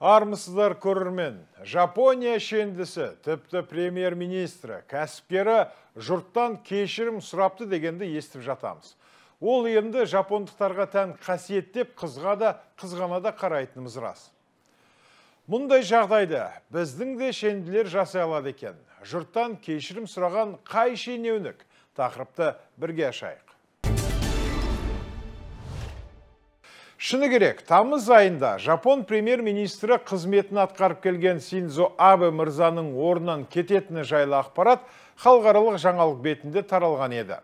армысыздар көрірмен, жапония шендісі тіпті премьер министрі кәсіпкері жұрттан кешірім сұрапты дегенді естіп жатамыз ол енді жапондықтарға тән қасиет деп қызға да қызғана да қарайтынымыз рас мұндай жағдайды, біздің де шенділер жасай алады екен жұрттан кешірім сұраған қай шенеунік тақырыпты бірге ашайық шыны керек тамыз айында жапон премьер министрі қызметін атқарып келген синзо абе мырзаның орнынан кететіні жайлы ақпарат халықаралық жаңалық бетінде таралған еді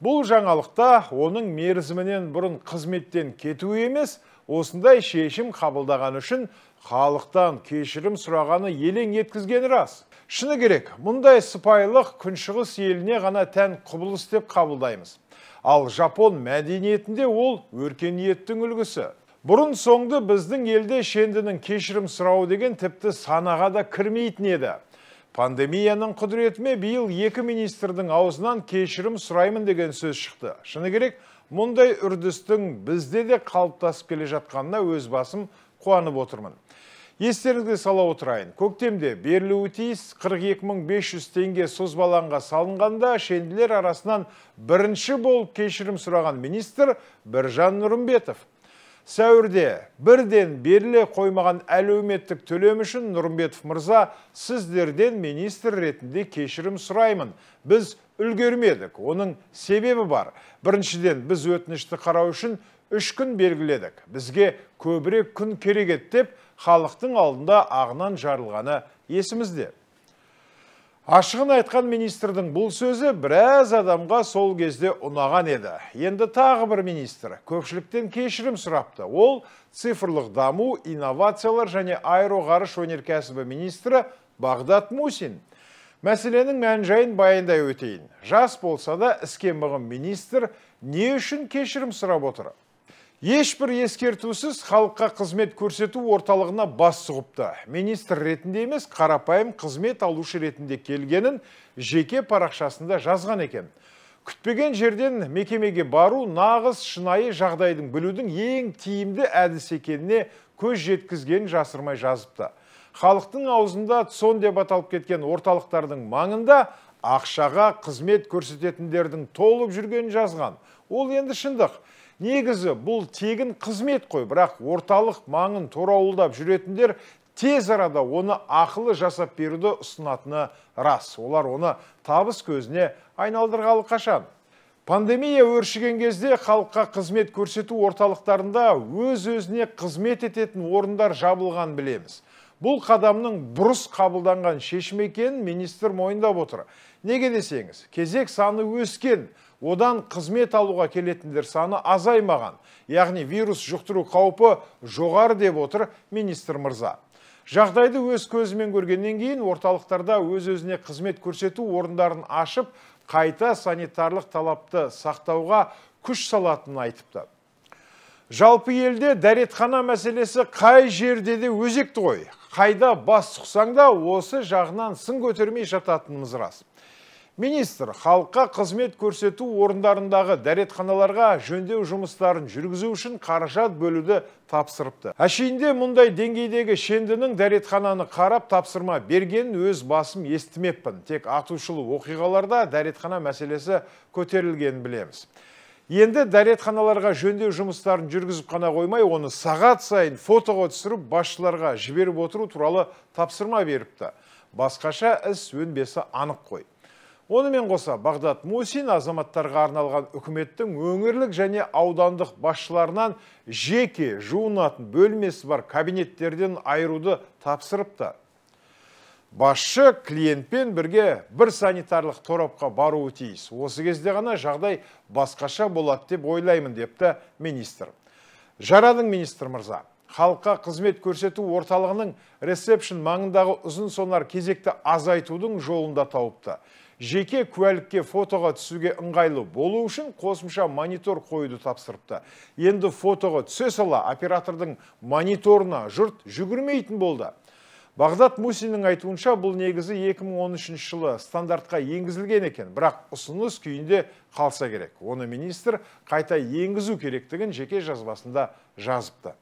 бұл жаңалықта оның мерзімінен бұрын қызметтен кету емес осындай шешім қабылдаған үшін халықтан кешірім сұрағаны елең еткізгені рас шыны керек мұндай сыпайылық күншіғыс еліне ғана тән құбылыс деп қабылдаймыз ал жапон мәдениетінде ол өркениеттің үлгісі бұрын соңды біздің елде шендінің кешірім сұрауы деген тіпті санаға да кірмейтін еді пандемияның құдіретіме биыл екі министрдің аузынан кешірім сұраймын деген сөз шықты шыны керек мұндай үрдістің бізде де қалыптасып келе жатқанына өз басым қуанып отырмын Естеріңізге сала отырайын. Көктемде берілуі тиіс 42500 теңге созбаланға салынғанда шенділер арасынан бірінші болып кешірім сұраған министр Біржан Нұрымбетов сәуірде бірден беріле қоймаған әлеуметтік төлем үшін Нұрымбетов мырза сіздерден министр ретінде кешірім сұраймын. Біз үлгермедік. Оның себебі бар. Біріншіден біз өтінішті қарау үшін үш күн белгіледік. Бізге көбірек күн керек деп халықтың алдында ағынан жарылғаны есімізде. Ашығын айтқан министрдің бұл сөзі біраз адамға сол кезде ұнаған еді. Енді тағы бір министр көпшіліктен кешірім сұрапты. Ол цифрлық даму, инновациялар және аэроғарыш өнеркәсібі министрі Бағдат Мусин. Мәселенің мән жайын баяндай өтейін. Жас болса да іске бұғым министр не үшін кешірім сұрап отыр? ешбір ескертусіз халыққа қызмет көрсету орталығына бас сұғыпты министр ретінде емес қарапайым қызмет алушы ретінде келгенін жеке парақшасында жазған екен күтпеген жерден мекемеге бару нағыз шынайы жағдайдың білудің ең тиімді әдісі екеніне көз жеткізген жасырмай жазыпты халықтың аузында цон деп аталып кеткен орталықтардың маңында ақшаға қызмет көрсететіндердің толып жүргенін жазған ол енді шындық негізі бұл тегін қызмет қой бірақ орталық маңын торауылдап жүретіндер тез арада оны ақылы жасап беруді ұсынатыны рас олар оны табыс көзіне айналдырғалы қашан Пандемия өршіген кезде халыққа қызмет көрсету орталықтарында өз-өзіне қызмет ететін орындар жабылған білеміз бұл қадамның бұрыс қабылданған шешім екенін министр мойындап отыр неге десеңіз кезек саны өскен одан қызмет алуға келетіндер саны азаймаған яғни вирус жұқтыру қаупі жоғары деп отыр министр мырза жағдайды өз көзімен көргеннен кейін орталықтарда өз өзіне қызмет көрсету орындарын ашып қайта санитарлық талапты сақтауға күш салатынын айтыпты жалпы елде дәретхана мәселесі қай жерде де өзекті ғой қайда бас сұқсаң да осы жағынан сын көтермей жататынымыз рас министр халыққа қызмет көрсету орындарындағы дәретханаларға жөндеу жұмыстарын жүргізу үшін қаражат бөлуді тапсырыпты әшейінде мұндай деңгейдегі шендінің дәретхананы қарап тапсырма берген өз басым естімеппін тек атушылы оқиғаларда дәретхана мәселесі көтерілгенін білеміз Енді дәретханаларға жөндеу жұмыстарын жүргізіп қана қоймай, оны сағат сайын фотоға түсіріп, басшыларға жіберіп отыру туралы тапсырма беріпті. Басқаша іс өнбесі анық қой. Онымен қоса Бағдат Мусин азаматтарға арналған үкіметтің өңірлік және аудандық басшыларынан жеке жуынатын бөлмесі бар кабинеттерден айыруды тапсырыпты басшы клиентпен бірге бір санитарлық торапқа баруы тиіс. Осы кезде ғана жағдай басқаша болады деп ойлаймын депті министр. Жарадың министр мырза. Халқа қызмет көрсету орталығының ресепшін маңындағы ұзын сонар кезекті азайтудың жолында тауыпты. Жеке куәлікке фотоға түсуге ыңғайлы болу үшін қосымша монитор қойды тапсырыпты. Енді фотоға түсе сала оператордың мониторына жұрт жүгірмейтін болды бағдат мусиннің айтуынша бұл негізі 2013 жылы стандартқа еңгізілген екен бірақ ұсыныс күйінде қалса керек оны министр қайта еңгізу керектігін жеке жазбасында жазыпты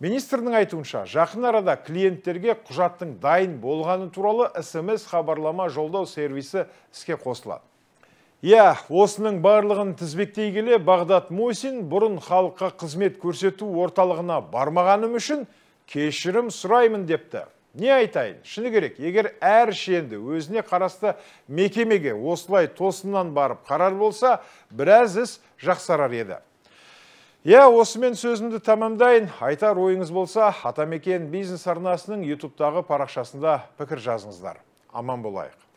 министрдің айтуынша жақын арада клиенттерге құжаттың дайын болғаны туралы смс хабарлама жолдау сервисі іске қосылады иә осының барлығын тізбектей келе бағдат мусин бұрын халыққа қызмет көрсету орталығына бармағаным үшін кешірім сұраймын депті не айтайын шыны керек егер әр шенді өзіне қарасты мекемеге осылай тосыннан барып қарар болса біраз іс жақсарар еді иә осымен сөзімді тамамдайын, айтар ойыңыз болса атамекен бизнес арнасының ютубтағы парақшасында пікір жазыңыздар аман болайық